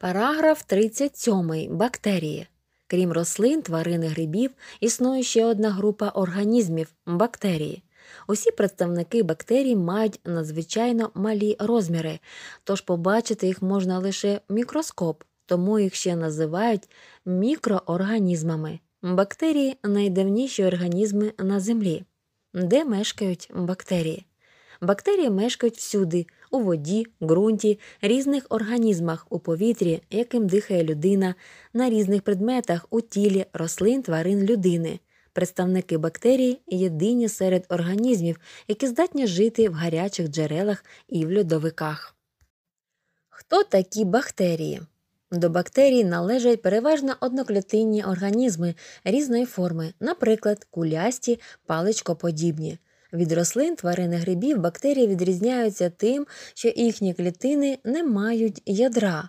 Параграф 37. Бактерії. Крім рослин, тварин і грибів, існує ще одна група організмів бактерії. Усі представники бактерій мають надзвичайно малі розміри, тож побачити їх можна лише в мікроскоп, тому їх ще називають мікроорганізмами. Бактерії найдавніші організми на Землі. Де мешкають бактерії? Бактерії мешкають всюди, у воді, ґрунті, різних організмах у повітрі, яким дихає людина, на різних предметах у тілі рослин тварин людини. Представники бактерій єдині серед організмів, які здатні жити в гарячих джерелах і в льодовиках. Хто такі бактерії? До бактерій належать переважно одноклітинні організми різної форми, наприклад, кулясті паличкоподібні. Від рослин тварини грибів бактерії відрізняються тим, що їхні клітини не мають ядра.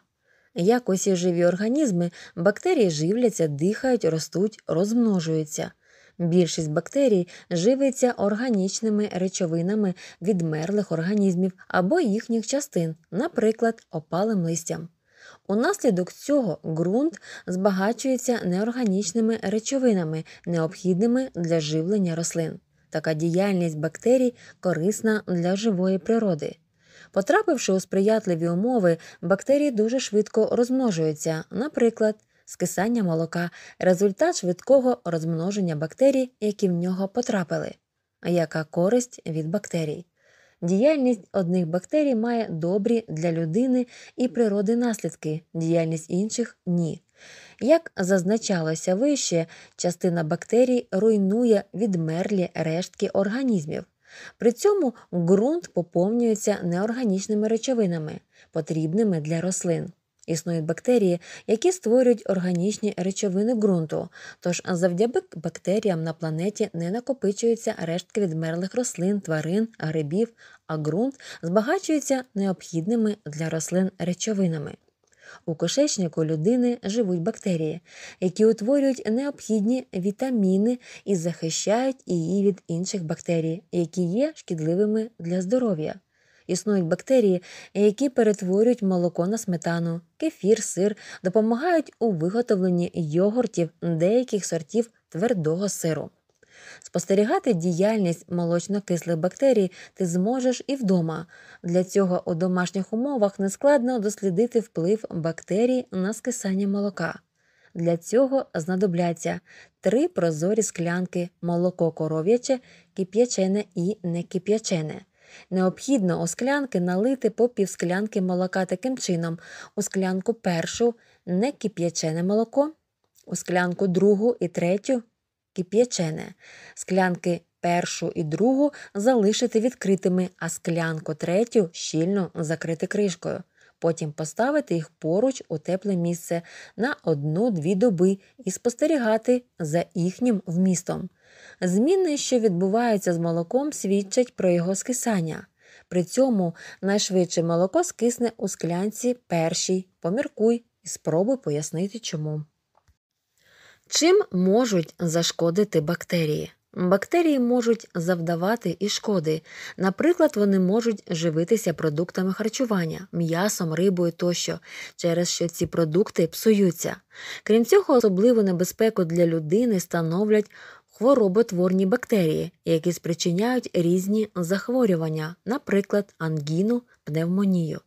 Як усі живі організми, бактерії живляться, дихають, ростуть, розмножуються. Більшість бактерій живиться органічними речовинами відмерлих організмів або їхніх частин, наприклад, опалим листям. Унаслідок цього ґрунт збагачується неорганічними речовинами, необхідними для живлення рослин. Така діяльність бактерій корисна для живої природи. Потрапивши у сприятливі умови, бактерії дуже швидко розмножуються, наприклад, скисання молока, результат швидкого розмноження бактерій, які в нього потрапили. А яка користь від бактерій? Діяльність одних бактерій має добрі для людини і природи наслідки, діяльність інших ні. Як зазначалося вище, частина бактерій руйнує відмерлі рештки організмів. При цьому ґрунт поповнюється неорганічними речовинами, потрібними для рослин. Існують бактерії, які створюють органічні речовини ґрунту, тож завдяки бактеріям на планеті не накопичуються рештки відмерлих рослин, тварин, грибів, а ґрунт збагачується необхідними для рослин речовинами. У кишечнику людини живуть бактерії, які утворюють необхідні вітаміни і захищають її від інших бактерій, які є шкідливими для здоров'я. Існують бактерії, які перетворюють молоко на сметану, кефір, сир, допомагають у виготовленні йогуртів деяких сортів твердого сиру. Спостерігати діяльність молочно-кислих бактерій ти зможеш і вдома. Для цього у домашніх умовах нескладно дослідити вплив бактерій на скисання молока. Для цього знадобляться три прозорі склянки молоко коров'яче, кип'ячене і некип'ячене. Необхідно у склянки налити по півсклянки молока таким чином: у склянку першу некип'ячене молоко, у склянку другу і третю кип'ячене, склянки першу і другу залишити відкритими, а склянку третю щільно закрити кришкою. Потім поставити їх поруч у тепле місце на одну-дві доби і спостерігати за їхнім вмістом. Зміни, що відбуваються з молоком, свідчать про його скисання. При цьому найшвидше молоко скисне у склянці першій. Поміркуй і спробуй пояснити чому. Чим можуть зашкодити бактерії? Бактерії можуть завдавати і шкоди. Наприклад, вони можуть живитися продуктами харчування, м'ясом, рибою тощо, через що ці продукти псуються. Крім цього, особливу небезпеку для людини становлять хвороботворні бактерії, які спричиняють різні захворювання, наприклад, ангіну, пневмонію,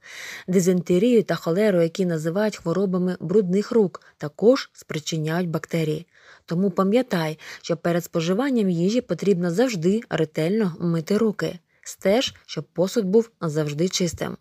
дизентерію та холеру, які називають хворобами брудних рук, також спричиняють бактерії. Тому пам'ятай, що перед споживанням їжі потрібно завжди ретельно мити руки, стеж, щоб посуд був завжди чистим.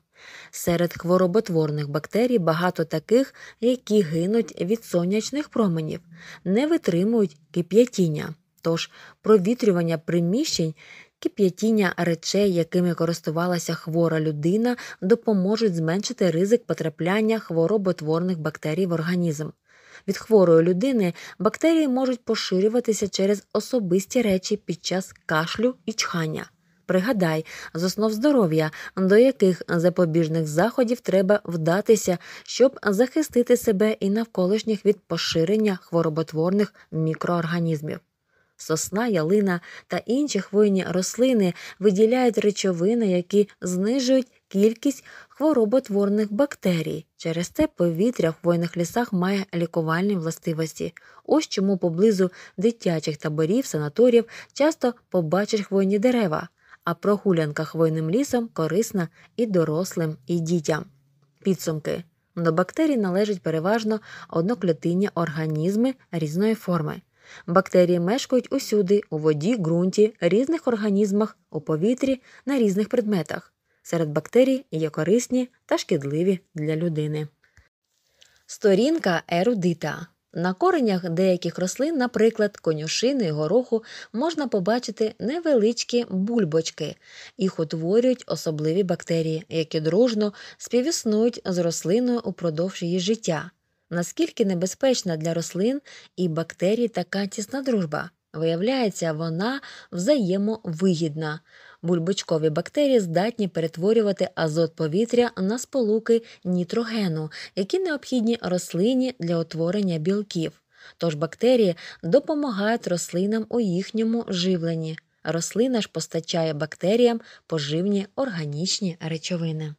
Серед хвороботворних бактерій багато таких, які гинуть від сонячних променів, не витримують кип'ятіння, тож провітрювання приміщень, кип'ятіння речей, якими користувалася хвора людина, допоможуть зменшити ризик потрапляння хвороботворних бактерій в організм. Від хворої людини бактерії можуть поширюватися через особисті речі під час кашлю і чхання. Пригадай, з основ здоров'я, до яких запобіжних заходів треба вдатися, щоб захистити себе і навколишніх від поширення хвороботворних мікроорганізмів сосна, ялина та інші хвойні рослини виділяють речовини, які знижують кількість хвороботворних бактерій. Через це повітря в хвойних лісах має лікувальні властивості. Ось чому поблизу дитячих таборів, санаторів часто побачиш хвойні дерева, а прогулянка хвойним лісом корисна і дорослим, і дітям. Підсумки. До бактерій належать переважно одноклітинні організми різної форми. Бактерії мешкають усюди, у воді, ґрунті, різних організмах, у повітрі, на різних предметах. Серед бактерій є корисні та шкідливі для людини. Сторінка ерудита. На коренях деяких рослин, наприклад, конюшини, гороху, можна побачити невеличкі бульбочки. Їх утворюють особливі бактерії, які дружно співіснують з рослиною упродовж її життя наскільки небезпечна для рослин і бактерій така тісна дружба. Виявляється, вона взаємовигідна. Бульбочкові бактерії здатні перетворювати азот повітря на сполуки нітрогену, які необхідні рослині для утворення білків. Тож бактерії допомагають рослинам у їхньому живленні. Рослина ж постачає бактеріям поживні органічні речовини.